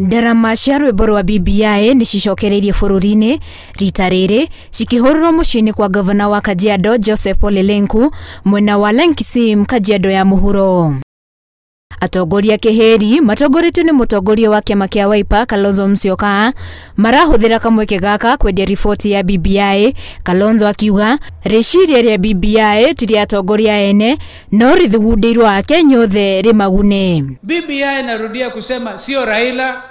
ndarama cia rwĩmbo rwa BBI nĩ cicokereirie bũrũri-inĩ rita rĩrĩ cikĩhũrĩrwo mũciĩ-inĩ kwa ngavana wa Kajiado Joseph olelenku mwena wa Lenkisim Kajiado ya muhuro atongoria kihiri matongoretio ni mutongoria wa kiama kia waipa Kalonzo Musyoka marahuthira kamweke gaka kwendia riboti ya BBI Kalonzo akiuga riciria ria BBI tiri atongoria ene no rithugundĩirwo akenya othe rimagune BBI narudia kusema sio Raila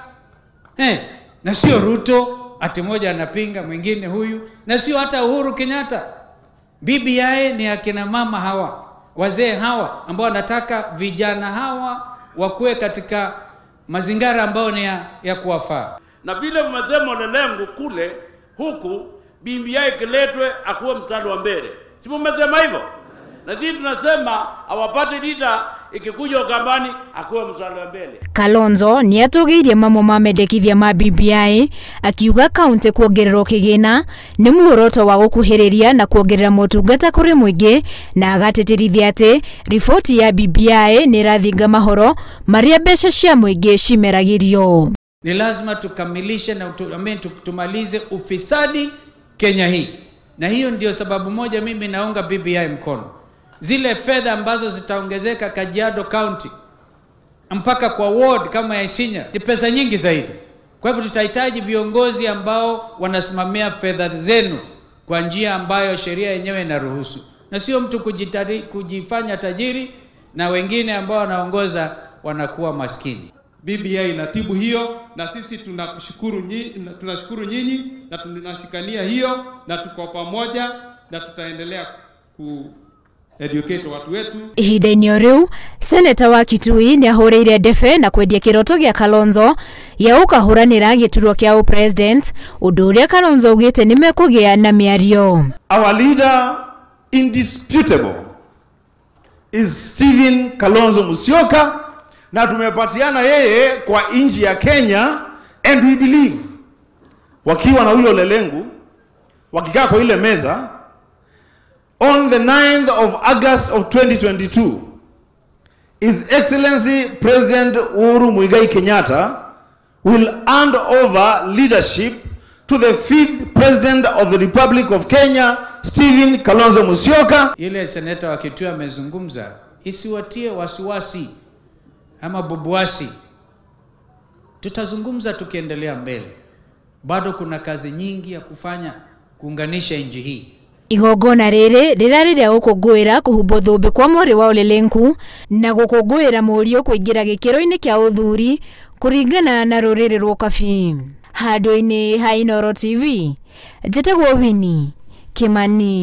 eh, na sio Ruto ati moja anapinga mwingine huyu na sio hata Uhuru Kenyatta. BBI ni akina mama hawa, wazee hawa ambao wanataka vijana hawa wakuwe katika mazingira ambayo ni ya, ya kuwafaa. Na vile mmesema lelengu kule huku BBI ikiletwe akuwe mstari wa mbele, si mmesema hivyo? Na sisi tunasema awapate leader ikikuja Ukambani akuwe mstari wa mbele. Kalonzo nĩ atũgĩirie mamwe ma mendekithia ma BBI akiuga kaunti kuongererwo kĩgĩna ni muoroto wa gũkuhĩrĩria na kuongerera motungata kũrĩ mũingĩ na agatĩtĩrithia atĩ riboti ya BBI nĩ rathinga mahoro maria mbeca cia mũingĩ cimeragĩrio. Ni lazima tukamilishe na tumalize ufisadi Kenya hii, na hiyo ndio sababu moja mimi naunga BBI mkono zile fedha ambazo zitaongezeka Kajiado County mpaka kwa ward kama ya Isinya ni pesa nyingi zaidi. Kwa hivyo tutahitaji viongozi ambao wanasimamia fedha zenu kwa njia ambayo sheria yenyewe inaruhusu, na sio mtu kujitari, kujifanya tajiri na wengine ambao wanaongoza wanakuwa maskini. BBI inatibu hiyo, na sisi tunakushukuru tunashukuru nyinyi na tunashikania hiyo, na tuko pamoja na tutaendelea ku educate watu wetu. Ihinda-inĩ o rĩu seneta wa Kitui nĩ ahũrĩire ndebe na kwendia kĩroto gĩa Kalonzo gĩa gũkahũranĩra gĩturwa kĩa ũpresident, ũndũ ũrĩa Kalonzo augĩte nĩ mekũgĩa na mĩario. Our leader indisputable is Stephen Kalonzo Musyoka, na tumepatiana yeye kwa nchi ya Kenya and we believe wakiwa na huyo lelengu wakikaa kwa ile meza on the 9th of August of 2022, His Excellency President Uhuru Muigai Kenyatta will hand over leadership to the fifth President of the Republic of Kenya, Stephen Kalonzo Musyoka. Ile seneta wa Kitui amezungumza, isiwatie wasiwasi ama bubuasi. Tutazungumza tukiendelea mbele, bado kuna kazi nyingi ya kufanya kuunganisha nchi hii igongona rĩrĩ rĩrarĩ rĩa gũkũngũĩra kũhumbwo thũmbĩ kwa mwarĩ wa olelenku na gũkũngũĩra mũriũ kũingĩra gĩkĩro-inĩ kĩa ũthuri kũringana na rũrĩrĩ rwo kabii handũ-inĩ ha inoro tv njĩtagwo wini kimani